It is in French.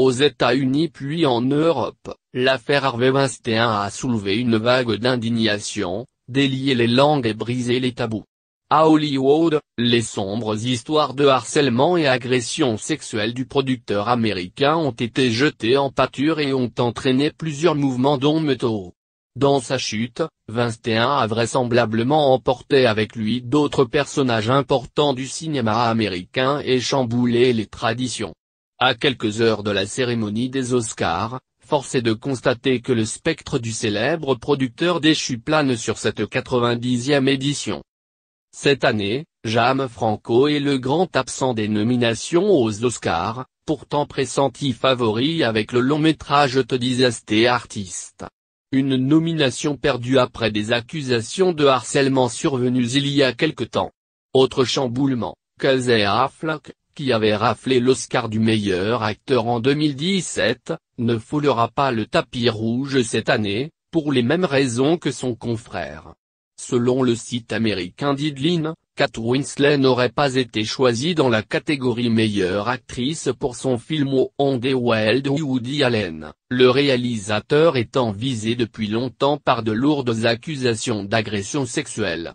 aux États-Unis puis en Europe, l'affaire Harvey Weinstein a soulevé une vague d'indignation, délié les langues et brisé les tabous. À Hollywood, les sombres histoires de harcèlement et agression sexuelle du producteur américain ont été jetées en pâture et ont entraîné plusieurs mouvements dont too Dans sa chute, Weinstein a vraisemblablement emporté avec lui d'autres personnages importants du cinéma américain et chamboulé les traditions. À quelques heures de la cérémonie des Oscars, force est de constater que le spectre du célèbre producteur déchu plane sur cette 90e édition. Cette année, James Franco est le grand absent des nominations aux Oscars, pourtant pressenti favori avec le long métrage The Disaster Artist. Une nomination perdue après des accusations de harcèlement survenues il y a quelque temps. Autre chamboulement, Kazé Affleck, qui avait raflé l'Oscar du meilleur acteur en 2017, ne foulera pas le tapis rouge cette année, pour les mêmes raisons que son confrère. Selon le site américain Deadline, Kat Winsley n'aurait pas été choisie dans la catégorie meilleure actrice pour son film Au On the Wild Woody Allen, le réalisateur étant visé depuis longtemps par de lourdes accusations d'agression sexuelle.